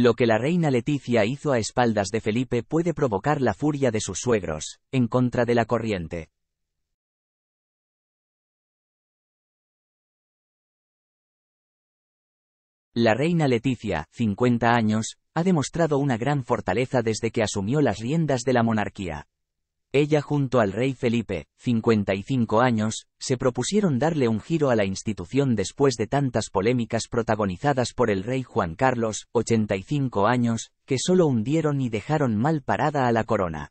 Lo que la reina Leticia hizo a espaldas de Felipe puede provocar la furia de sus suegros, en contra de la corriente. La reina Leticia, 50 años, ha demostrado una gran fortaleza desde que asumió las riendas de la monarquía. Ella junto al rey Felipe, 55 años, se propusieron darle un giro a la institución después de tantas polémicas protagonizadas por el rey Juan Carlos, 85 años, que solo hundieron y dejaron mal parada a la corona.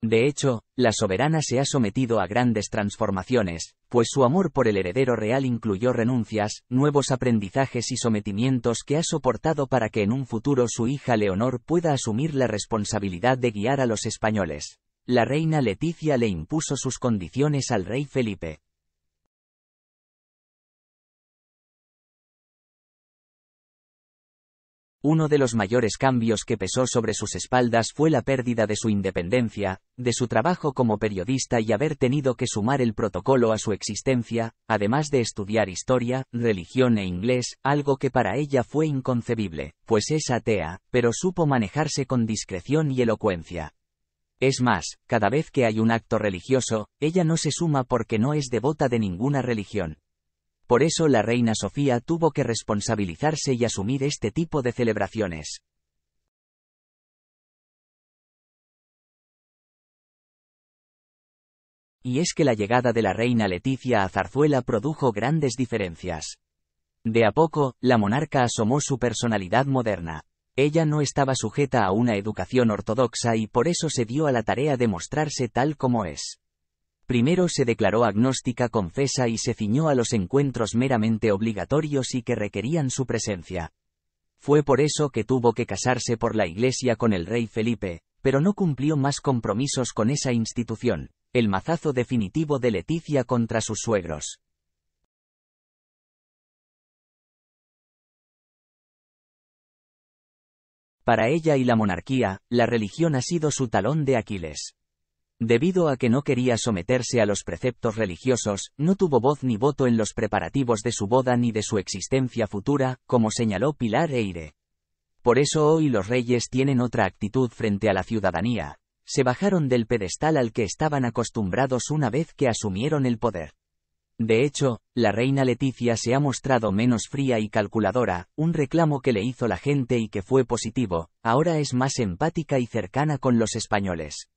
De hecho, la soberana se ha sometido a grandes transformaciones, pues su amor por el heredero real incluyó renuncias, nuevos aprendizajes y sometimientos que ha soportado para que en un futuro su hija Leonor pueda asumir la responsabilidad de guiar a los españoles. La reina Leticia le impuso sus condiciones al rey Felipe. Uno de los mayores cambios que pesó sobre sus espaldas fue la pérdida de su independencia, de su trabajo como periodista y haber tenido que sumar el protocolo a su existencia, además de estudiar historia, religión e inglés, algo que para ella fue inconcebible, pues es atea, pero supo manejarse con discreción y elocuencia. Es más, cada vez que hay un acto religioso, ella no se suma porque no es devota de ninguna religión. Por eso la reina Sofía tuvo que responsabilizarse y asumir este tipo de celebraciones. Y es que la llegada de la reina Leticia a Zarzuela produjo grandes diferencias. De a poco, la monarca asomó su personalidad moderna. Ella no estaba sujeta a una educación ortodoxa y por eso se dio a la tarea de mostrarse tal como es. Primero se declaró agnóstica confesa y se ciñó a los encuentros meramente obligatorios y que requerían su presencia. Fue por eso que tuvo que casarse por la Iglesia con el rey Felipe, pero no cumplió más compromisos con esa institución, el mazazo definitivo de Leticia contra sus suegros. Para ella y la monarquía, la religión ha sido su talón de Aquiles. Debido a que no quería someterse a los preceptos religiosos, no tuvo voz ni voto en los preparativos de su boda ni de su existencia futura, como señaló Pilar Eire. Por eso hoy los reyes tienen otra actitud frente a la ciudadanía. Se bajaron del pedestal al que estaban acostumbrados una vez que asumieron el poder. De hecho, la reina Leticia se ha mostrado menos fría y calculadora, un reclamo que le hizo la gente y que fue positivo, ahora es más empática y cercana con los españoles.